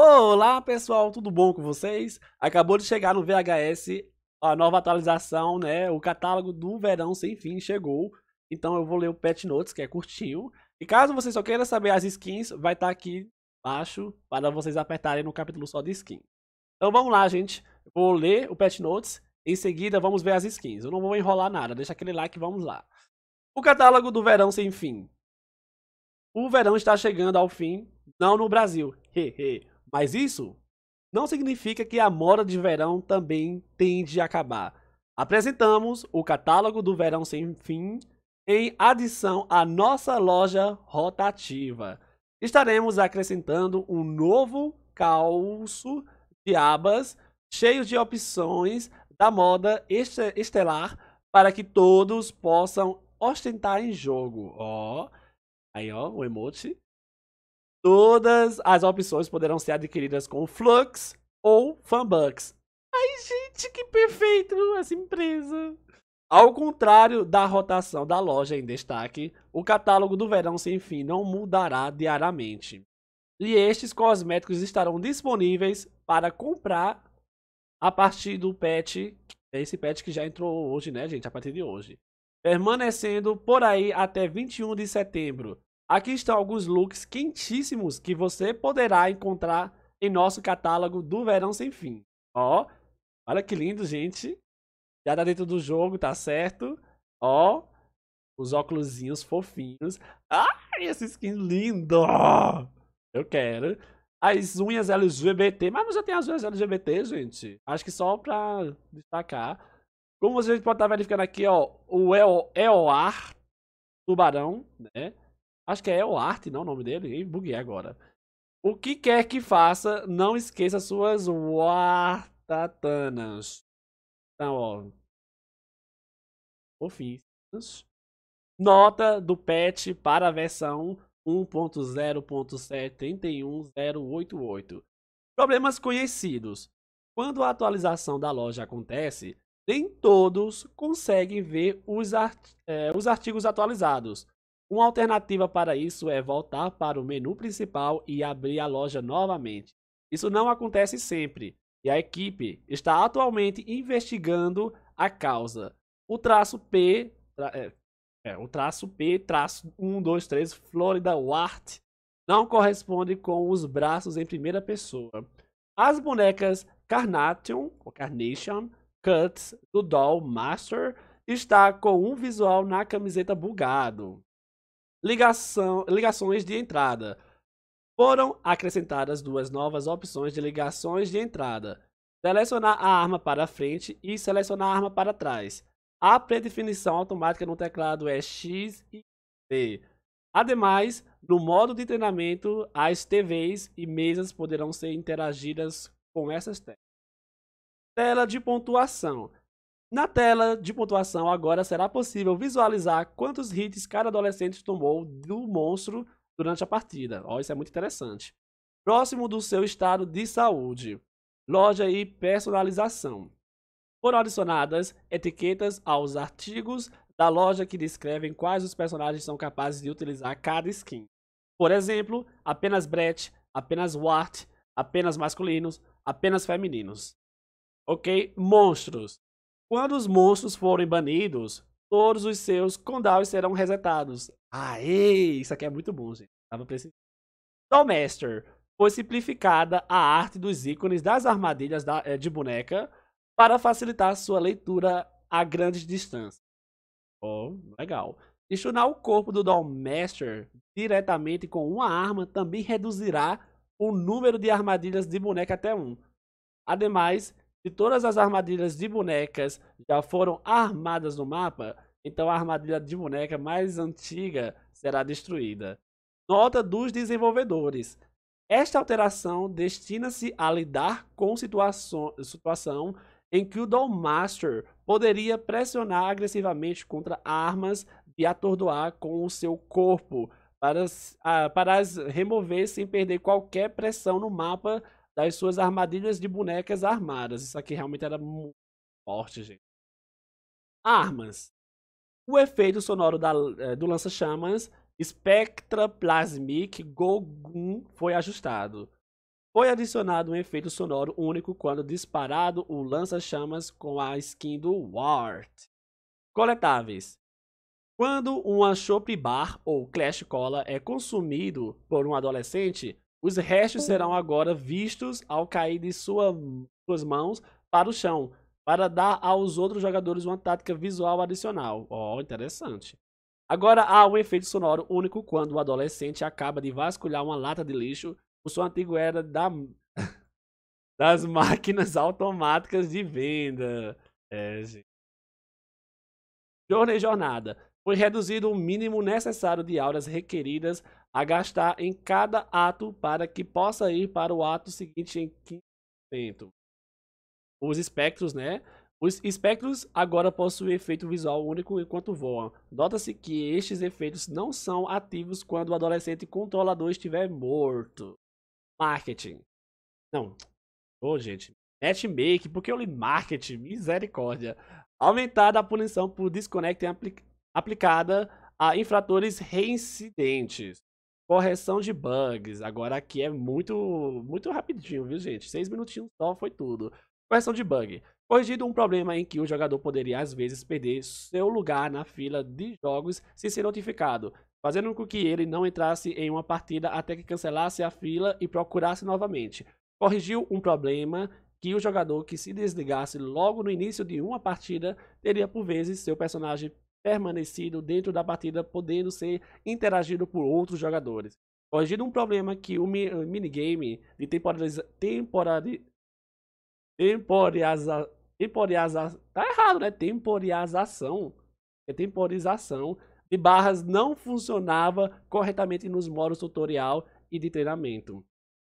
Olá pessoal, tudo bom com vocês? Acabou de chegar no VHS a nova atualização, né? O catálogo do verão sem fim chegou. Então eu vou ler o Pet Notes, que é curtinho. E caso vocês só queiram saber as skins, vai estar tá aqui embaixo para vocês apertarem no capítulo só de skin. Então vamos lá, gente. Vou ler o Pet Notes. Em seguida, vamos ver as skins. Eu não vou enrolar nada, deixa aquele like vamos lá. O catálogo do verão sem fim. O verão está chegando ao fim, não no Brasil. Hehe. Mas isso não significa que a moda de verão também tende a acabar. Apresentamos o catálogo do Verão Sem Fim em adição à nossa loja rotativa. Estaremos acrescentando um novo calço de abas cheio de opções da moda estelar para que todos possam ostentar em jogo. Ó, aí ó, o emote. Todas as opções poderão ser adquiridas com Flux ou Fanbucks. Ai, gente, que perfeito essa empresa! Ao contrário da rotação da loja em destaque, o catálogo do Verão Sem Fim não mudará diariamente. E estes cosméticos estarão disponíveis para comprar a partir do patch, esse patch que já entrou hoje, né, gente, a partir de hoje. Permanecendo por aí até 21 de setembro, Aqui estão alguns looks quentíssimos que você poderá encontrar em nosso catálogo do Verão Sem Fim. Ó, olha que lindo, gente. Já tá dentro do jogo, tá certo? Ó, os óculos fofinhos. Ai, esse skin lindo! Eu quero. As unhas LGBT. Mas não já tem as unhas LGBT, gente? Acho que só pra destacar. Como vocês podem estar tá verificando aqui, ó, o EOAR, tubarão, né? Acho que é o Arte, não né, o nome dele. E buguei agora. O que quer que faça, não esqueça suas Wartatanas. Então, ó. Ofícios. Nota do patch para a versão 1.0.71088. Problemas conhecidos. Quando a atualização da loja acontece, nem todos conseguem ver os, art é, os artigos atualizados. Uma alternativa para isso é voltar para o menu principal e abrir a loja novamente. Isso não acontece sempre e a equipe está atualmente investigando a causa. O traço P, tra é, é, o traço P, traço 123 Florida Wart não corresponde com os braços em primeira pessoa. As bonecas Carnation, ou Carnation Cuts do Doll Master está com um visual na camiseta bugado ligação, ligações de entrada. Foram acrescentadas duas novas opções de ligações de entrada. Selecionar a arma para frente e selecionar a arma para trás. A predefinição automática no teclado é X e D. Ademais, no modo de treinamento, as TVs e mesas poderão ser interagidas com essas telas. Tela de pontuação. Na tela de pontuação agora será possível visualizar quantos hits cada adolescente tomou do monstro durante a partida. oh, isso é muito interessante. Próximo do seu estado de saúde. Loja e personalização. Foram adicionadas etiquetas aos artigos da loja que descrevem quais os personagens são capazes de utilizar cada skin. Por exemplo, apenas Brett, apenas Wart, apenas masculinos, apenas femininos. Ok? Monstros. Quando os monstros forem banidos, todos os seus condados serão resetados. Aê! Isso aqui é muito bom, gente. Tava precisando. Master Foi simplificada a arte dos ícones das armadilhas eh, de boneca para facilitar sua leitura a grandes distâncias. Oh, legal. Destinar o corpo do Master diretamente com uma arma também reduzirá o número de armadilhas de boneca até um. Ademais, se todas as armadilhas de bonecas já foram armadas no mapa, então a armadilha de boneca mais antiga será destruída. Nota dos desenvolvedores. Esta alteração destina-se a lidar com situação, situação em que o Master poderia pressionar agressivamente contra armas e atordoar com o seu corpo para, ah, para as remover sem perder qualquer pressão no mapa das suas armadilhas de bonecas armadas. Isso aqui realmente era muito forte, gente. Armas. O efeito sonoro da, eh, do lança-chamas Spectra Plasmic Gogun foi ajustado. Foi adicionado um efeito sonoro único quando disparado o lança-chamas com a skin do Wart. Coletáveis. Quando um chope bar ou clash cola é consumido por um adolescente, os restos hum. serão agora vistos ao cair de sua, suas mãos para o chão, para dar aos outros jogadores uma tática visual adicional. Ó, oh, interessante. Agora há um efeito sonoro único quando o adolescente acaba de vasculhar uma lata de lixo. O som antigo era da... das máquinas automáticas de venda. É, gente. Jornada. Foi reduzido o mínimo necessário de aulas requeridas a gastar em cada ato para que possa ir para o ato seguinte em 15%. Os espectros, né? Os espectros agora possuem efeito visual único enquanto voam. Nota-se que estes efeitos não são ativos quando o adolescente controlador estiver morto. Marketing. Não. Ô, oh, gente. make porque eu li marketing, misericórdia. Aumentada a punição por desconecting aplicada a infratores reincidentes. Correção de bugs. Agora aqui é muito, muito rapidinho, viu, gente? Seis minutinhos só foi tudo. Correção de bug. Corrigido um problema em que o jogador poderia às vezes perder seu lugar na fila de jogos sem ser notificado, fazendo com que ele não entrasse em uma partida até que cancelasse a fila e procurasse novamente. Corrigiu um problema que o jogador que se desligasse logo no início de uma partida teria por vezes seu personagem permanecido dentro da partida, podendo ser interagido por outros jogadores. Corrigindo um problema que o eh, minigame de temporariza, temporari, temporiza, tá errado, né? Temporização, é temporização de barras não funcionava corretamente nos modos tutorial e de treinamento.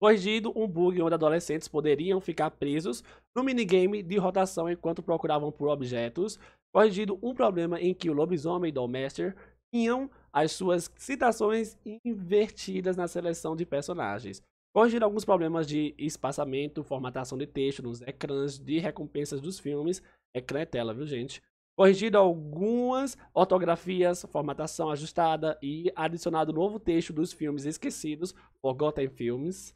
Corrigido um bug onde adolescentes poderiam ficar presos no minigame de rotação enquanto procuravam por objetos. Corrigido um problema em que o lobisomem Dollmaster tinham as suas citações invertidas na seleção de personagens. corrigido alguns problemas de espaçamento, formatação de texto nos ecrãs de recompensas dos filmes. Ecrã é tela, viu, gente? Corrigido algumas ortografias, formatação ajustada e adicionado novo texto dos filmes esquecidos, Forgotten Films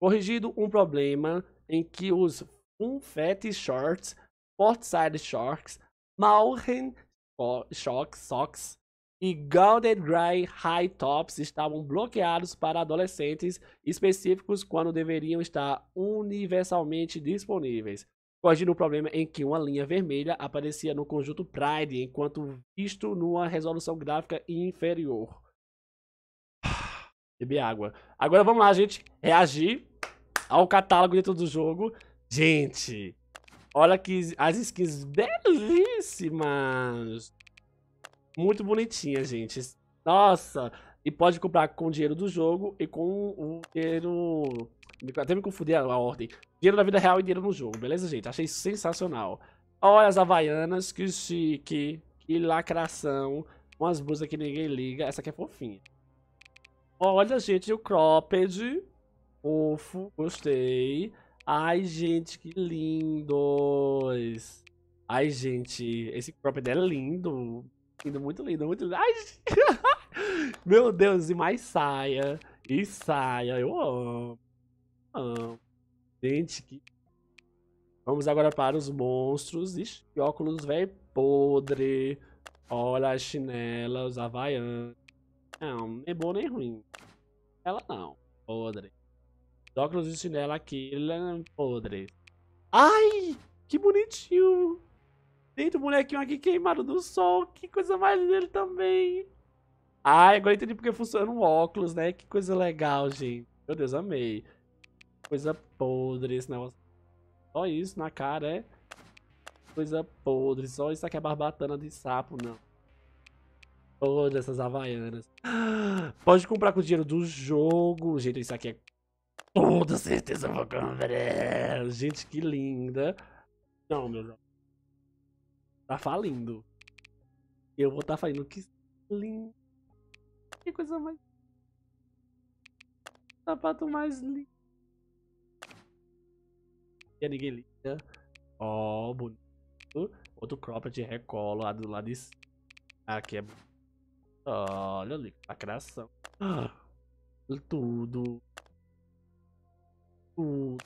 corrigido um problema em que os funfetti shorts, portside sharks, Malhen Shock Socks e golden Grey High Tops estavam bloqueados para adolescentes específicos quando deveriam estar universalmente disponíveis, corrigindo o problema em que uma linha vermelha aparecia no conjunto Pride enquanto visto numa resolução gráfica inferior. Beber água. Agora vamos lá, gente. Reagir ao catálogo dentro do jogo. Gente, olha que as skins belíssimas. Muito bonitinha, gente. Nossa, e pode comprar com o dinheiro do jogo e com o dinheiro... Até me confundi a ordem. Dinheiro na vida real e dinheiro no jogo, beleza, gente? Achei sensacional. Olha as havaianas, que chique, que lacração. Umas blusas que ninguém liga. Essa aqui é fofinha. Olha, gente, o cropped. Fofo, gostei. Ai, gente, que lindos. Ai, gente, esse cropped é lindo. Lindo, muito lindo, muito lindo. Ai, gente. Meu Deus, e mais saia. E saia, eu amo. amo. Gente, que... Vamos agora para os monstros. Ixi, óculos velho podre. Olha as chinelas, havaianas. Não, nem boa nem ruim. Ela não. Podre. óculos de chinela aqui. Ele é podre. Ai! Que bonitinho! Tem um molequinho aqui queimado do sol. Que coisa mais dele também. Ai, agora entendi porque funciona o óculos, né? Que coisa legal, gente. Meu Deus, amei. Coisa podre esse negócio. Só isso na cara, é? Coisa podre. Só isso aqui é barbatana de sapo, não. Todas essas havaianas. Pode comprar com o dinheiro do jogo. Gente, isso aqui é toda certeza vou comprar. Gente, que linda. Não, meu Deus. Tá falindo. Eu vou estar tá falindo. Que lindo. Que coisa mais... Sapato mais lindo. E ninguém linda Ó, oh, bonito. Outro cropped de recolo lá do lado de... Aqui é... Olha ali, a criação. Ah, tudo. Tudo.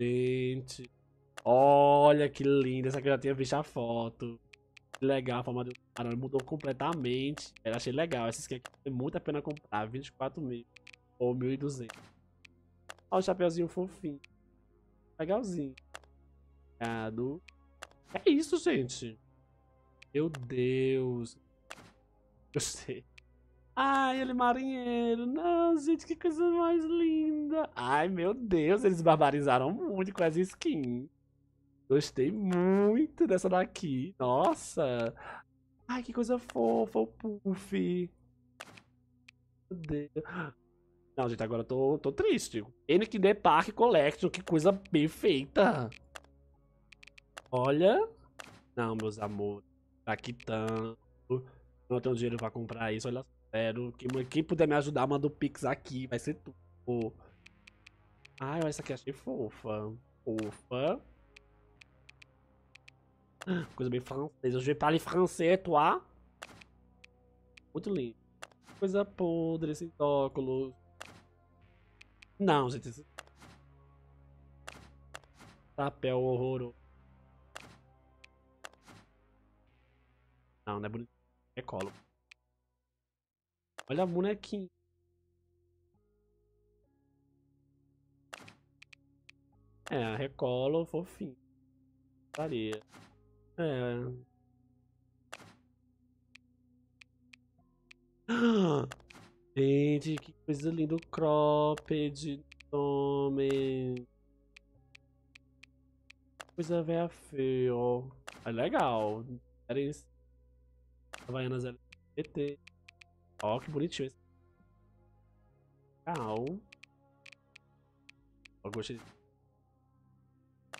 Gente. Olha que linda. Essa aqui eu já tinha visto a foto. Que legal, a forma do cara mudou completamente. Eu achei legal. Essa skin aqui vale muito a pena comprar. 24 mil ou 1.200. Olha o chapeuzinho fofinho. Legalzinho. Obrigado. É isso, gente. Meu Deus. Gostei. Ai, ele é marinheiro. Não, gente, que coisa mais linda. Ai, meu Deus, eles barbarizaram muito com as skins. Gostei muito dessa daqui. Nossa. Ai, que coisa fofa, o Puff. Meu Deus. Não, gente, agora eu tô, tô triste. NQD Park Collection, que coisa perfeita. Olha. Não, meus amores. Tá quitando. Não tenho dinheiro pra comprar isso, olha, só. Quem, quem puder me ajudar, manda o Pix aqui, vai ser tudo. Ai, ah, essa aqui achei fofa. Fofa. Coisa bem francesa. Je parle français, toi? Muito lindo. Coisa podre esse óculos. Não, gente. Papel horroroso. Não, não é bonito. É colo. Olha a bonequinha. É, a Recolo fofinho. Faria. É. Gente, que coisa linda. O cropped homem. Coisa velha feio. É legal. Era isso. Havaianas é LGBT. Ó, que bonitinho esse. Legal. Eu gostei.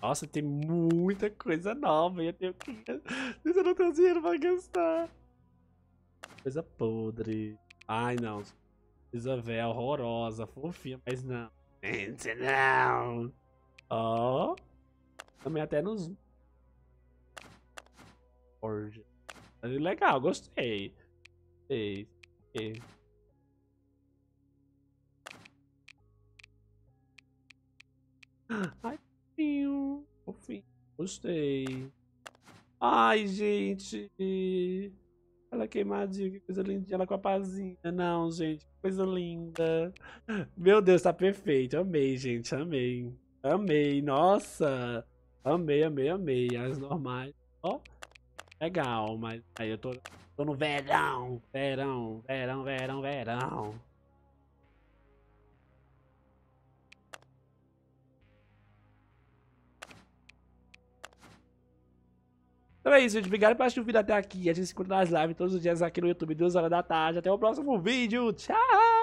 Nossa, tem muita coisa nova. Eu tenho que. Você não tem dinheiro pra gastar. Coisa podre. Ai, não. Isabel horrorosa, fofinha, mas não. Gente, não. Ó. Oh. Também até nos. Forge. É legal, gostei. Gostei. gostei. Ai, fofinho. Fofinho. Gostei. Ai, gente. Ela é queimadinha, que coisa lindinha. Ela com a pazinha. Não, gente, que coisa linda. Meu Deus, tá perfeito. Amei, gente, amei. Amei, nossa. Amei, amei, amei. As normais, ó. Oh. Legal, mas aí eu tô, tô no verão, verão, verão, verão, verão. Então é isso, gente. Obrigado por assistir o vídeo até aqui. A gente se encontra nas lives todos os dias aqui no YouTube, 2 horas da tarde. Até o próximo vídeo. Tchau!